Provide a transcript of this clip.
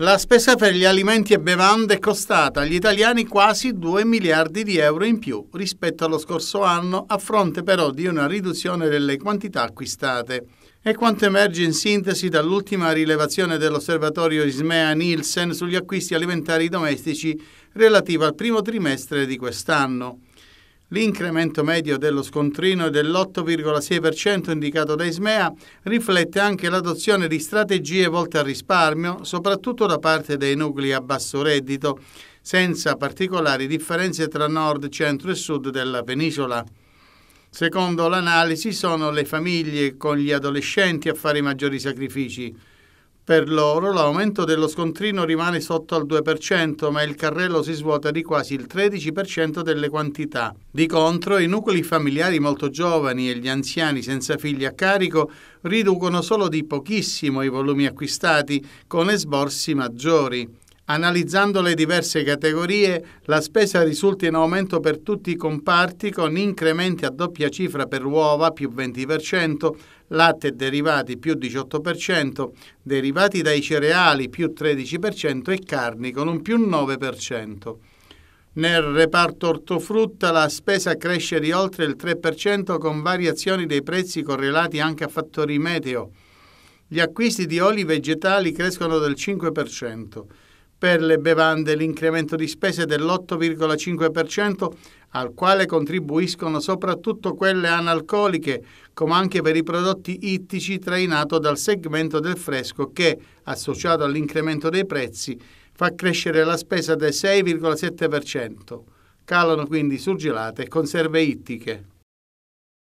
La spesa per gli alimenti e bevande è costata agli italiani quasi 2 miliardi di euro in più rispetto allo scorso anno, a fronte però di una riduzione delle quantità acquistate. E quanto emerge in sintesi dall'ultima rilevazione dell'osservatorio Ismea Nielsen sugli acquisti alimentari domestici relativa al primo trimestre di quest'anno. L'incremento medio dello scontrino dell'8,6% indicato da Ismea riflette anche l'adozione di strategie volte al risparmio, soprattutto da parte dei nuclei a basso reddito, senza particolari differenze tra nord, centro e sud della penisola. Secondo l'analisi sono le famiglie con gli adolescenti a fare i maggiori sacrifici. Per loro l'aumento dello scontrino rimane sotto al 2%, ma il carrello si svuota di quasi il 13% delle quantità. Di contro, i nuclei familiari molto giovani e gli anziani senza figli a carico riducono solo di pochissimo i volumi acquistati, con esborsi maggiori. Analizzando le diverse categorie, la spesa risulta in aumento per tutti i comparti con incrementi a doppia cifra per uova più 20%, latte e derivati più 18%, derivati dai cereali più 13% e carni con un più 9%. Nel reparto ortofrutta la spesa cresce di oltre il 3% con variazioni dei prezzi correlati anche a fattori meteo. Gli acquisti di oli vegetali crescono del 5% per le bevande l'incremento di spese dell'8,5% al quale contribuiscono soprattutto quelle analcoliche, come anche per i prodotti ittici trainato dal segmento del fresco che, associato all'incremento dei prezzi, fa crescere la spesa del 6,7%. Calano quindi surgelate e conserve ittiche.